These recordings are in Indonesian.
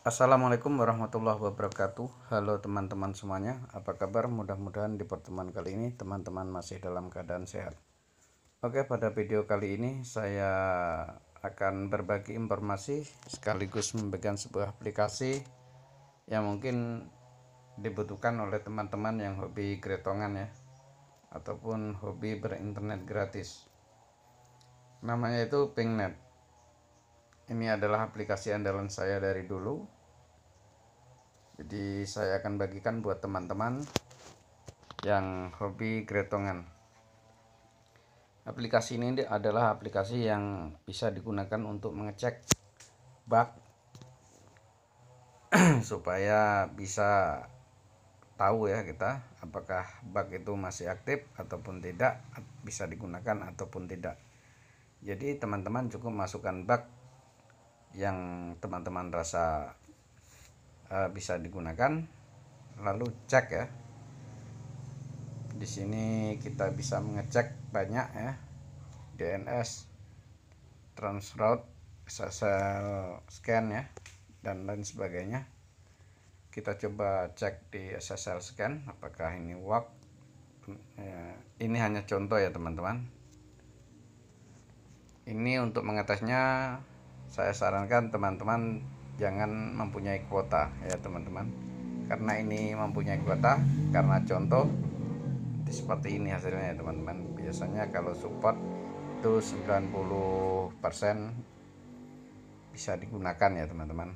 Assalamualaikum warahmatullahi wabarakatuh Halo teman-teman semuanya Apa kabar mudah-mudahan di pertemuan kali ini Teman-teman masih dalam keadaan sehat Oke pada video kali ini Saya akan berbagi informasi Sekaligus memberikan sebuah aplikasi Yang mungkin Dibutuhkan oleh teman-teman yang hobi Gretongan ya Ataupun hobi berinternet gratis Namanya itu Pingnet ini adalah aplikasi andalan saya dari dulu jadi saya akan bagikan buat teman-teman yang hobi keretongan. aplikasi ini adalah aplikasi yang bisa digunakan untuk mengecek bug supaya bisa tahu ya kita apakah bug itu masih aktif ataupun tidak bisa digunakan ataupun tidak jadi teman-teman cukup masukkan bug yang teman-teman rasa uh, bisa digunakan lalu cek ya di sini kita bisa mengecek banyak ya DNS transroute SSL scan ya dan lain sebagainya kita coba cek di SSL scan apakah ini work eh, ini hanya contoh ya teman-teman ini untuk mengatasinya saya sarankan teman-teman jangan mempunyai kuota ya teman-teman karena ini mempunyai kuota karena contoh seperti ini hasilnya ya teman-teman biasanya kalau support itu 90% bisa digunakan ya teman-teman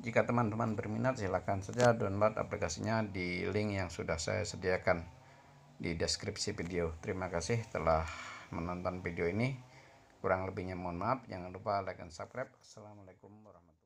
jika teman-teman berminat silahkan saja download aplikasinya di link yang sudah saya sediakan di deskripsi video terima kasih telah menonton video ini Kurang lebihnya mohon maaf. Jangan lupa like dan subscribe. Assalamualaikum warahmatullahi